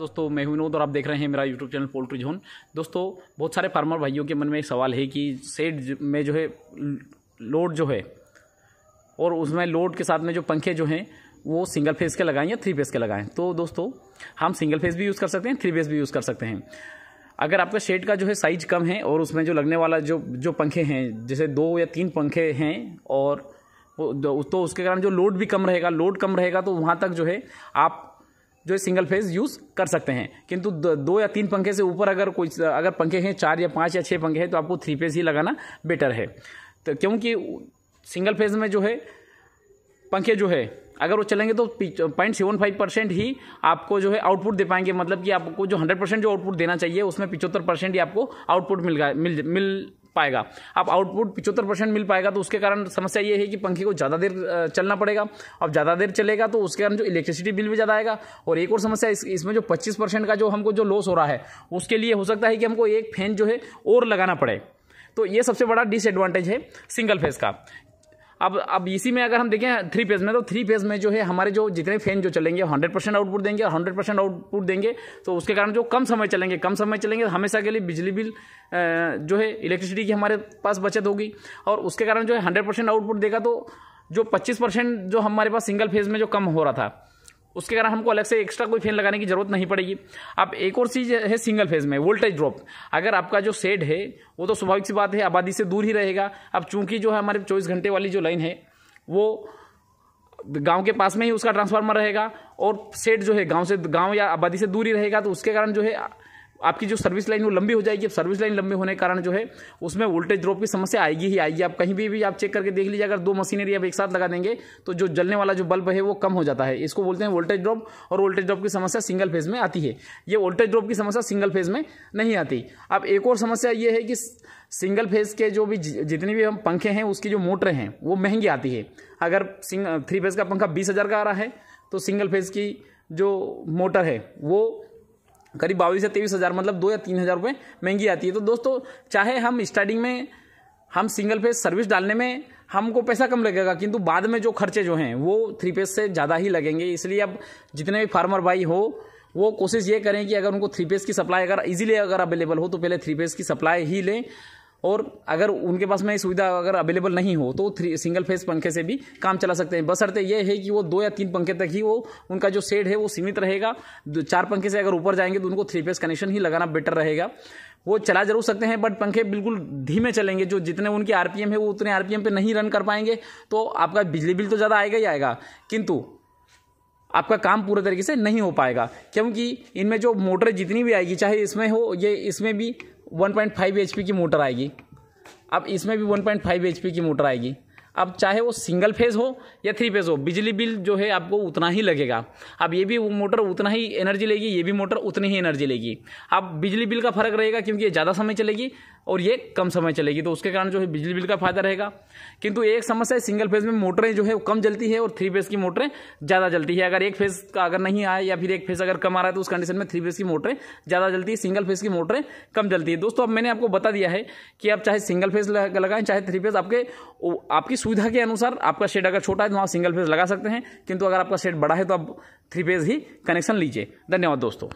दोस्तों मैं विनोद और आप देख रहे हैं मेरा यूट्यूब चैनल पोल्ट्री जोन दोस्तों बहुत सारे फार्मर भाइयों के मन में एक सवाल है कि सेड में जो है लोड जो है और उसमें लोड के साथ में जो पंखे जो हैं वो सिंगल फेस के लगाएं या थ्री फेस के लगाएं तो दोस्तों हम सिंगल फेस भी यूज़ कर सकते हैं थ्री फेस भी यूज़ कर सकते हैं अगर आपका शेड का जो है साइज कम है और उसमें जो लगने वाला जो जो पंखे हैं जैसे दो या तीन पंखे हैं और तो उसके कारण जो लोड भी कम रहेगा लोड कम रहेगा तो वहाँ तक जो है आप जो है सिंगल फेज यूज़ कर सकते हैं किंतु दो या तीन पंखे से ऊपर अगर कोई अगर पंखे हैं चार या पाँच या छः पंखे हैं तो आपको थ्री फेज ही लगाना बेटर है तो क्योंकि सिंगल फेज में जो है पंखे जो है अगर वो चलेंगे तो पॉइंट सेवन फाइव परसेंट ही आपको जो है आउटपुट दे पाएंगे मतलब कि आपको जो हंड्रेड परसेंट जो आउटपुट देना चाहिए उसमें पिचहत्तर परसेंट ही आपको आउटपुट मिल मिल मिल पाएगा अब आउटपुट पिचहत्तर परसेंट मिल पाएगा तो उसके कारण समस्या ये है कि पंखे को ज़्यादा देर चलना पड़ेगा अब ज़्यादा देर चलेगा तो उसके कारण जो इलेक्ट्रिसिटी बिल भी ज़्यादा आएगा और एक और समस्या इसमें जो पच्चीस परसेंट का जो हमको जो लॉस हो रहा है उसके लिए हो सकता है कि हमको एक फैन जो है और लगाना पड़े तो ये सबसे बड़ा डिसएडवांटेज है सिंगल फेज का अब अब इसी में अगर हम देखें थ्री फेज में तो थ्री फेज में जो है हमारे जो जितने फैन जो चलेंगे हंड्रेड परसेंट आउटपुट देंगे और हंड्रेड परसेंट आउटपुट देंगे तो उसके कारण जो कम समय चलेंगे कम समय चलेंगे तो हमेशा के लिए बिजली बिल जो है इलेक्ट्रिसिटी की हमारे पास बचत होगी और उसके कारण जो है हंड्रेड परसेंट आउटपुट देगा तो जो पच्चीस परसेंट जो हमारे पास सिंगल फेज में जो कम हो रहा था उसके कारण हमको अलग से एक्स्ट्रा कोई फैन लगाने की जरूरत नहीं पड़ेगी अब एक और चीज़ है सिंगल फेज में वोल्टेज ड्रॉप अगर आपका जो सेड है वो तो स्वाभाविक सी बात है आबादी से दूर ही रहेगा अब चूंकि जो है हमारे चौबीस घंटे वाली जो लाइन है वो गांव के पास में ही उसका ट्रांसफार्मर रहेगा और सेट जो है गांव से गांव या आबादी से दूर ही रहेगा तो उसके कारण जो है आपकी जो सर्विस लाइन वो लंबी हो जाएगी अब सर्विस लाइन लंबी होने के कारण जो है उसमें वोल्टेज ड्रॉप की समस्या आएगी ही आएगी आप कहीं भी भी आप चेक करके देख लीजिए अगर दो मशीनरी आप एक साथ लगा देंगे तो जो जलने वाला जो बल्ब है वो कम हो जाता है इसको बोलते हैं वोल्टेज ड्रॉप और वोल्टेज ड्रॉप की समस्या सिंगल फेज में आती है ये वोल्टेज ड्रॉप की समस्या सिंगल फेज में नहीं आती अब एक और समस्या ये है कि सिंगल फेज के जो भी जितनी भी हम पंखे हैं उसकी जो मोटर हैं वो महंगी आती है अगर सिंगल थ्री फेज का पंखा बीस हज़ार का आ रहा है तो सिंगल फेज की जो मोटर है वो करीब बाईस से तेईस हज़ार मतलब दो या तीन हज़ार रुपये महंगी आती है तो दोस्तों चाहे हम स्टार्टिंग में हम सिंगल पेज सर्विस डालने में हमको पैसा कम लगेगा किंतु बाद में जो खर्चे जो हैं वो थ्री पेज से ज़्यादा ही लगेंगे इसलिए अब जितने भी फार्मर भाई हो वो कोशिश ये करें कि अगर उनको थ्री पेज की सप्लाई अगर इजीली अगर अवेलेबल हो तो पहले थ्री पेज की सप्लाई ही लें और अगर उनके पास में सुविधा अगर अवेलेबल नहीं हो तो थ्री सिंगल फेस पंखे से भी काम चला सकते हैं बसरते ये है कि वो दो या तीन पंखे तक ही वो उनका जो सेड है वो सीमित रहेगा चार पंखे से अगर ऊपर जाएंगे तो उनको थ्री फेस कनेक्शन ही लगाना बेटर रहेगा वो चला जरूर सकते हैं बट पंखे बिल्कुल धीमे चलेंगे जो जितने उनकी आरपीएम है वो उतने आरपीएम पे नहीं रन कर पाएंगे तो आपका बिजली बिल तो ज़्यादा आएगा ही आएगा किंतु आपका काम पूरे तरीके से नहीं हो पाएगा क्योंकि इनमें जो मोटर जितनी भी आएगी चाहे इसमें हो ये इसमें भी 1.5 एचपी की मोटर आएगी अब इसमें भी 1.5 एचपी की मोटर आएगी अब चाहे वो सिंगल फेज़ हो या थ्री फेज़ हो बिजली बिल जो है आपको उतना ही लगेगा अब ये भी मोटर उतना ही एनर्जी लेगी ये भी मोटर उतनी ही एनर्जी लेगी अब बिजली बिल का फ़र्क रहेगा क्योंकि ये ज़्यादा समय चलेगी और ये कम समय चलेगी तो उसके कारण जो है बिजली बिल का फ़ायदा रहेगा किंतु एक समस्या है सिंगल फेज़ में मोटरें जो है वो कम जलती है और थ्री फेज़ की मोटरें ज़्यादा जलती है अगर एक फेज़ का अगर नहीं आया या फिर एक फेज़ अगर कम आ रहा है तो उस कंडीशन में थ्री फेज़ की मोटरें ज़्यादा जलती है सिंगल फेज़ की मोटरें कम जलती है दोस्तों अब मैंने आपको बता दिया है कि आप चाहे सिंगल फेज़ लगाएं चाहे थ्री फेज़ आपके आपकी सुविधा के अनुसार आपका शेड अगर छोटा है तो आप सिंगल फेज लगा सकते हैं किंतु अगर आपका शेड बड़ा है तो आप थ्री फेज ही कनेक्शन लीजिए धन्यवाद दोस्तों